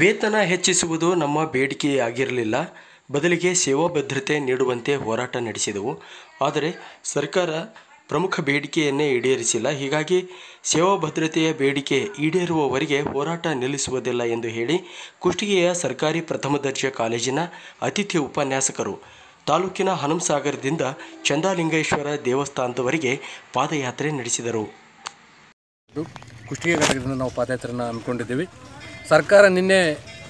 ವೇತನ ಹೆಚ್ಚಿಸುವುದು ನಮ್ಮ ಬೇಡಿಕೆಯಾಗಿರಲಿಲ್ಲ ಬದಲಿಗೆ ಸೇವಾ ಭದ್ರತೆ ನೀಡುವಂತೆ ಹೋರಾಟ ನಡೆಸಿದೆವು ಆದರೆ ಸರ್ಕಾರ ಪ್ರಮುಖ ಬೇಡಿಕೆಯನ್ನೇ ಈಡೇರಿಸಿಲ್ಲ ಹೀಗಾಗಿ ಸೇವಾ ಭದ್ರತೆಯ ಬೇಡಿಕೆ ಈಡೇರುವವರಿಗೆ ಹೋರಾಟ ನಿಲ್ಲಿಸುವುದಿಲ್ಲ ಎಂದು ಹೇಳಿ ಕುಷ್ಟಿಗೆಯ ಸರ್ಕಾರಿ ಪ್ರಥಮ ದರ್ಜೆ ಕಾಲೇಜಿನ ಅತಿಥಿ ಉಪನ್ಯಾಸಕರು ತಾಲೂಕಿನ ಹನುಮಸಾಗರದಿಂದ ಚಂದಾಲಿಂಗೇಶ್ವರ ದೇವಸ್ಥಾನದವರೆಗೆ ಪಾದಯಾತ್ರೆ ನಡೆಸಿದರು ಕುಷ್ಟಿಗೆ ನಾವು ಪಾದಯಾತ್ರೆಯನ್ನು ಹಮ್ಮಿಕೊಂಡಿದ್ದೀವಿ ಸರ್ಕಾರ ನಿನ್ನೆ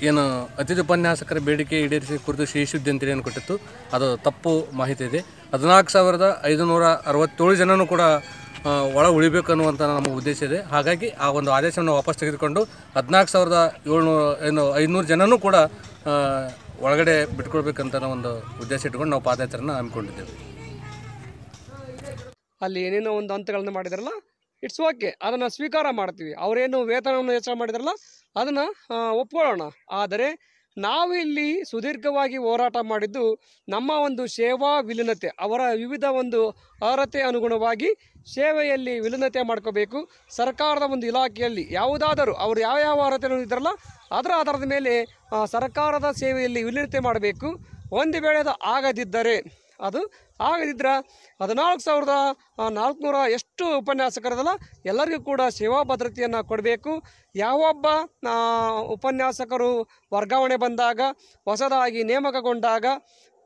ಏನು ಅತಿಥಿ ಉಪನ್ಯಾಸಕರ ಬೇಡಿಕೆ ಈಡೇರಿಸಿ ಕುರಿತು ಸಿಹಿ ಅಂತೇಳಿ ಏನು ಕೊಟ್ಟಿತ್ತು ಅದು ತಪ್ಪು ಮಾಹಿತಿ ಇದೆ ಹದಿನಾಲ್ಕು ಸಾವಿರದ ಐದುನೂರ ಅರವತ್ತೇಳು ಜನನೂ ಕೂಡ ಒಳ ಉಳಿಬೇಕು ಅನ್ನುವಂಥ ನಮ್ಮ ಉದ್ದೇಶ ಇದೆ ಹಾಗಾಗಿ ಆ ಒಂದು ಆದೇಶವನ್ನು ವಾಪಸ್ ತೆಗೆದುಕೊಂಡು ಹದಿನಾಲ್ಕು ಸಾವಿರದ ಏಳ್ನೂರ ಏನು ಐದುನೂರು ಜನನೂ ಕೂಡ ಒಳಗಡೆ ಬಿಟ್ಕೊಳ್ಬೇಕಂತ ಒಂದು ಉದ್ದೇಶ ಇಟ್ಕೊಂಡು ನಾವು ಪಾದಯಾತ್ರೆಯನ್ನು ಹಮ್ಮಿಕೊಂಡಿದ್ದೇವೆ ಅಲ್ಲಿ ಏನೇನೋ ಒಂದು ಹಂತಗಳನ್ನು ಮಾಡಿದಾರಲ್ಲ ಇಟ್ಸ್ ಓಕೆ ಅದನ್ನು ಸ್ವೀಕಾರ ಮಾಡ್ತೀವಿ ಅವರೇನು ವೇತನವನ್ನು ಹೆಚ್ಚಳ ಮಾಡಿದ್ರಲ್ಲ ಅದನ್ನು ಒಪ್ಕೊಳ್ಳೋಣ ಆದರೆ ನಾವಿಲ್ಲಿ ಸುದೀರ್ಘವಾಗಿ ಹೋರಾಟ ಮಾಡಿದ್ದು ನಮ್ಮ ಒಂದು ಸೇವಾ ವಿಲೀನತೆ ಅವರ ವಿವಿಧ ಒಂದು ಅರ್ಹತೆ ಅನುಗುಣವಾಗಿ ಸೇವೆಯಲ್ಲಿ ವಿಲೀನತೆ ಮಾಡ್ಕೋಬೇಕು ಸರ್ಕಾರದ ಒಂದು ಇಲಾಖೆಯಲ್ಲಿ ಯಾವುದಾದರೂ ಅವರು ಯಾವ ಯಾವ ಅರ್ಹತೆ ಇದ್ದಾರಲ್ಲ ಅದರ ಆಧಾರದ ಮೇಲೆ ಸರ್ಕಾರದ ಸೇವೆಯಲ್ಲಿ ವಿಲೀನತೆ ಮಾಡಬೇಕು ಒಂದು ವೇಳೆದು ಆಗದಿದ್ದರೆ ಅದು ಆಗದಿದ್ದರೆ ಹದಿನಾಲ್ಕು ಸಾವಿರದ ನಾಲ್ಕುನೂರ ಎಷ್ಟು ಉಪನ್ಯಾಸಕರದಲ್ಲ ಎಲ್ಲರಿಗೂ ಕೂಡ ಸೇವಾ ಭದ್ರತೆಯನ್ನು ಕೊಡಬೇಕು ಯಾವೊಬ್ಬ ಉಪನ್ಯಾಸಕರು ವರ್ಗಾವಣೆ ಬಂದಾಗ ಹೊಸದಾಗಿ ನೇಮಕಗೊಂಡಾಗ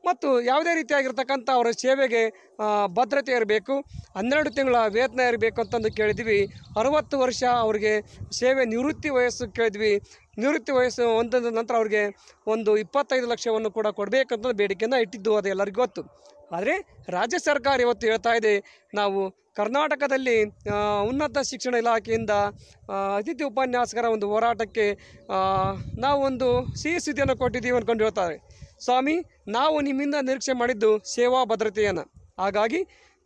ಮತ್ತು ಯಾವುದೇ ರೀತಿಯಾಗಿರ್ತಕ್ಕಂಥ ಅವರ ಸೇವೆಗೆ ಭದ್ರತೆ ಇರಬೇಕು ಹನ್ನೆರಡು ತಿಂಗಳ ವೇತನ ಇರಬೇಕು ಅಂತಂದು ಕೇಳಿದ್ವಿ ಅರುವತ್ತು ವರ್ಷ ಅವರಿಗೆ ಸೇವೆ ನಿವೃತ್ತಿ ವಯಸ್ಸು ಕೇಳಿದ್ವಿ ನಿವೃತ್ತಿ ವಯಸ್ಸು ಹೊಂದಿದ ನಂತರ ಅವ್ರಿಗೆ ಒಂದು ಇಪ್ಪತ್ತೈದು ಲಕ್ಷವನ್ನು ಕೂಡ ಕೊಡಬೇಕಂತ ಬೇಡಿಕೆಯನ್ನು ಇಟ್ಟಿದ್ದು ಅದು ಎಲ್ಲರಿಗೂ ಗೊತ್ತು ಆದರೆ ರಾಜ್ಯ ಸರ್ಕಾರ ಇವತ್ತು ಹೇಳ್ತಾ ಇದೆ ನಾವು ಕರ್ನಾಟಕದಲ್ಲಿ ಉನ್ನತ ಶಿಕ್ಷಣ ಇಲಾಖೆಯಿಂದ ಅತಿಥಿ ಉಪನ್ಯಾಸಕರ ಒಂದು ಹೋರಾಟಕ್ಕೆ ಒಂದು ಸಿಹಿ ಸುದ್ದಿಯನ್ನು ಕೊಟ್ಟಿದ್ದೀವಿ ಅಂದ್ಕೊಂಡು ಹೇಳ್ತಾರೆ ಸ್ವಾಮಿ ನಾವು ನಿಮ್ಮಿಂದ ನಿರೀಕ್ಷೆ ಮಾಡಿದ್ದು ಸೇವಾ ಭದ್ರತೆಯನ್ನು ಹಾಗಾಗಿ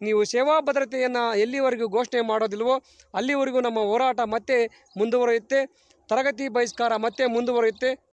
ನೀವು ಸೇವಾ ಭದ್ರತೆಯನ್ನು ಎಲ್ಲಿವರೆಗೂ ಘೋಷಣೆ ಮಾಡೋದಿಲ್ವೋ ಅಲ್ಲಿವರೆಗೂ ನಮ್ಮ ಹೋರಾಟ ಮತ್ತೆ ಮುಂದುವರಿಯುತ್ತೆ ತರಗತಿ ಬಹಿಷ್ಕಾರ ಮತ್ತೆ ಮುಂದುವರಿಯುತ್ತೆ